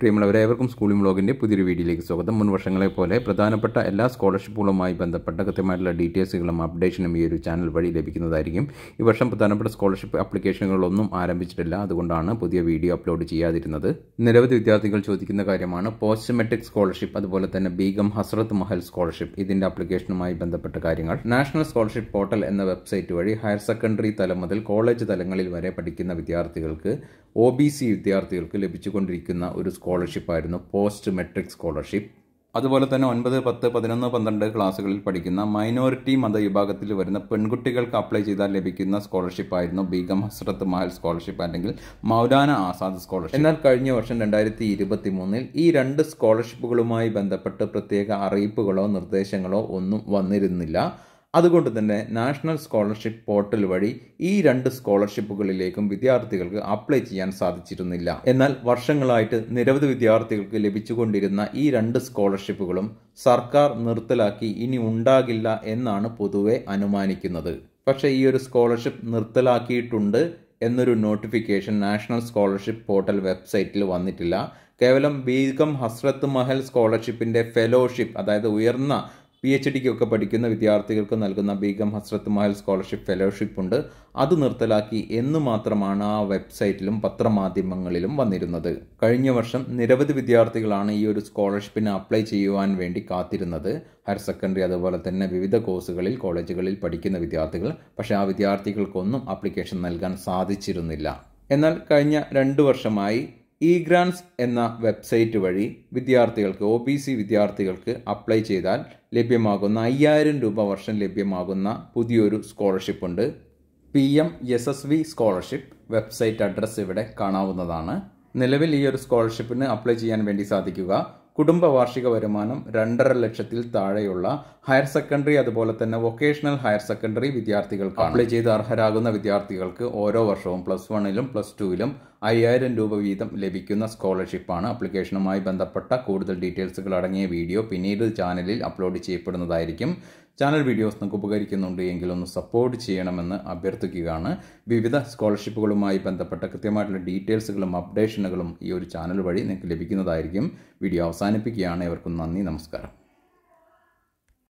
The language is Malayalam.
പ്രിയമുള്ളവരെ ഏവർക്കും സ്കൂളിംഗ് വ്ളോഗിൻ്റെ പുതിയൊരു വീഡിയോയിലേക്ക് സ്വാഗതം മുൻ വർഷങ്ങളെ പോലെ പ്രധാനപ്പെട്ട എല്ലാ സ്കോളർഷിപ്പുകളുമായി ബന്ധപ്പെട്ട കൃത്യമായിട്ടുള്ള ഡീറ്റെയിൽസുകളും അപ്ഡേഷനും ഈ ഒരു ചാനൽ വഴി ലഭിക്കുന്നതായിരിക്കും ഈ വർഷം പ്രധാനപ്പെട്ട സ്കോളർഷിപ്പ് അപ്ലിക്കേഷനുകളൊന്നും ആരംഭിച്ചിട്ടില്ല അതുകൊണ്ടാണ് പുതിയ വീഡിയോ അപ്ലോഡ് ചെയ്യാതിരുന്നത് നിരവധി വിദ്യാർത്ഥികൾ ചോദിക്കുന്ന കാര്യമാണ് പോസ്റ്റ് മെട്രിക് സ്കോളർഷിപ്പ് അതുപോലെ തന്നെ ബീഗം ഹസ്രത്ത് മഹൽ സ്കോളർഷിപ്പ് ഇതിൻ്റെ അപ്ലിക്കേഷനുമായി ബന്ധപ്പെട്ട കാര്യങ്ങൾ നാഷണൽ സ്കോളർഷിപ്പ് പോർട്ടൽ എന്ന വെബ്സൈറ്റ് വഴി ഹയർ സെക്കൻഡറി തലം മുതൽ കോളേജ് തലങ്ങളിൽ വരെ പഠിക്കുന്ന വിദ്യാർത്ഥികൾക്ക് ഒ വിദ്യാർത്ഥികൾക്ക് ലഭിച്ചുകൊണ്ടിരിക്കുന്ന ഒരു സ്കോളർഷിപ്പ് ആയിരുന്നു പോസ്റ്റ് മെട്രിക് സ്കോളർഷിപ്പ് അതുപോലെ തന്നെ ഒൻപത് പത്ത് പതിനൊന്ന് പന്ത്രണ്ട് ക്ലാസ്സുകളിൽ പഠിക്കുന്ന മൈനോറിറ്റി മതവിഭാഗത്തിൽ വരുന്ന പെൺകുട്ടികൾക്ക് അപ്ലൈ ചെയ്താൽ ലഭിക്കുന്ന സ്കോളർഷിപ്പ് ആയിരുന്നു ബീഗം ഹസ്രത്ത് മഹൽ സ്കോളർഷിപ്പ് അല്ലെങ്കിൽ മൗലാന ആസാദ് സ്കോളർഷിപ്പ് എന്നാൽ കഴിഞ്ഞ വർഷം രണ്ടായിരത്തി ഇരുപത്തി മൂന്നിൽ ഈ രണ്ട് സ്കോളർഷിപ്പുകളുമായി ബന്ധപ്പെട്ട് പ്രത്യേക അറിയിപ്പുകളോ നിർദ്ദേശങ്ങളോ ഒന്നും വന്നിരുന്നില്ല അതുകൊണ്ട് തന്നെ നാഷണൽ സ്കോളർഷിപ്പ് പോർട്ടൽ വഴി ഈ രണ്ട് സ്കോളർഷിപ്പുകളിലേക്കും വിദ്യാർത്ഥികൾക്ക് അപ്ലൈ ചെയ്യാൻ സാധിച്ചിരുന്നില്ല എന്നാൽ വർഷങ്ങളായിട്ട് നിരവധി വിദ്യാർത്ഥികൾക്ക് ലഭിച്ചുകൊണ്ടിരുന്ന ഈ രണ്ട് സ്കോളർഷിപ്പുകളും സർക്കാർ നിർത്തലാക്കി ഇനി ഉണ്ടാകില്ല എന്നാണ് പൊതുവെ അനുമാനിക്കുന്നത് പക്ഷേ ഈ ഒരു സ്കോളർഷിപ്പ് നിർത്തലാക്കിയിട്ടുണ്ട് എന്നൊരു നോട്ടിഫിക്കേഷൻ നാഷണൽ സ്കോളർഷിപ്പ് പോർട്ടൽ വെബ്സൈറ്റിൽ വന്നിട്ടില്ല കേവലം ബീഗം ഹസ്രത്ത് മഹൽ സ്കോളർഷിപ്പിൻ്റെ ഫെലോഷിപ്പ് അതായത് ഉയർന്ന പി എച്ച് ഡിക്കൊക്കെ പഠിക്കുന്ന വിദ്യാർത്ഥികൾക്ക് നൽകുന്ന ബീഗം ഹസ്രത്ത് മഹൽ സ്കോളർഷിപ്പ് ഫെലോഷിപ്പ് ഉണ്ട് അത് നിർത്തലാക്കി എന്ന് മാത്രമാണ് ആ വെബ്സൈറ്റിലും പത്രമാധ്യമങ്ങളിലും വന്നിരുന്നത് കഴിഞ്ഞ വർഷം നിരവധി വിദ്യാർത്ഥികളാണ് ഈ ഒരു സ്കോളർഷിപ്പിന് അപ്ലൈ ചെയ്യുവാൻ വേണ്ടി കാത്തിരുന്നത് ഹയർ സെക്കൻഡറി അതുപോലെ തന്നെ വിവിധ കോഴ്സുകളിൽ കോളേജുകളിൽ പഠിക്കുന്ന വിദ്യാർത്ഥികൾ പക്ഷേ ആ വിദ്യാർത്ഥികൾക്കൊന്നും അപ്ലിക്കേഷൻ നൽകാൻ സാധിച്ചിരുന്നില്ല എന്നാൽ കഴിഞ്ഞ രണ്ട് വർഷമായി ഇ ഗ്രാൻസ് എന്ന വെബ്സൈറ്റ് വഴി വിദ്യാർത്ഥികൾക്ക് ഒ ബി സി വിദ്യാർത്ഥികൾക്ക് അപ്ലൈ ചെയ്താൽ ലഭ്യമാകുന്ന അയ്യായിരം രൂപ വർഷം ലഭ്യമാകുന്ന പുതിയൊരു സ്കോളർഷിപ്പ് ഉണ്ട് P M S S V scholarship website address ഇവിടെ കാണാവുന്നതാണ് നിലവിൽ ഈ ഒരു സ്കോളർഷിപ്പിന് അപ്ലൈ ചെയ്യാൻ വേണ്ടി സാധിക്കുക കുടുംബ വാർഷിക വരുമാനം രണ്ടര ലക്ഷത്തിൽ താഴെയുള്ള ഹയർ സെക്കൻഡറി അതുപോലെ തന്നെ വൊക്കേഷണൽ ഹയർ സെക്കൻഡറി വിദ്യാർത്ഥികൾക്ക് അപ്ലൈ ചെയ്ത് അർഹരാകുന്ന വിദ്യാർത്ഥികൾക്ക് ഓരോ വർഷവും പ്ലസ് വണ്ണിലും പ്ലസ് ടുവിലും അയ്യായിരം രൂപ വീതം ലഭിക്കുന്ന സ്കോളർഷിപ്പാണ് അപ്ലിക്കേഷനുമായി ബന്ധപ്പെട്ട കൂടുതൽ ഡീറ്റെയിൽസുകൾ അടങ്ങിയ വീഡിയോ പിന്നീട് ചാനലിൽ അപ്ലോഡ് ചെയ്യപ്പെടുന്നതായിരിക്കും ചാനൽ വീഡിയോസ് നിങ്ങൾക്ക് ഉപകരിക്കുന്നുണ്ട് എങ്കിൽ ഒന്ന് സപ്പോർട്ട് ചെയ്യണമെന്ന് അഭ്യർത്ഥിക്കുകയാണ് വിവിധ സ്കോളർഷിപ്പുകളുമായി ബന്ധപ്പെട്ട കൃത്യമായിട്ടുള്ള ഡീറ്റെയിൽസുകളും അപ്ഡേഷനുകളും ഈ ഒരു ചാനൽ വഴി നിങ്ങൾക്ക് ലഭിക്കുന്നതായിരിക്കും വീഡിയോ അവസാനിപ്പിക്കുകയാണ് ഇവർക്കും നന്ദി നമസ്കാരം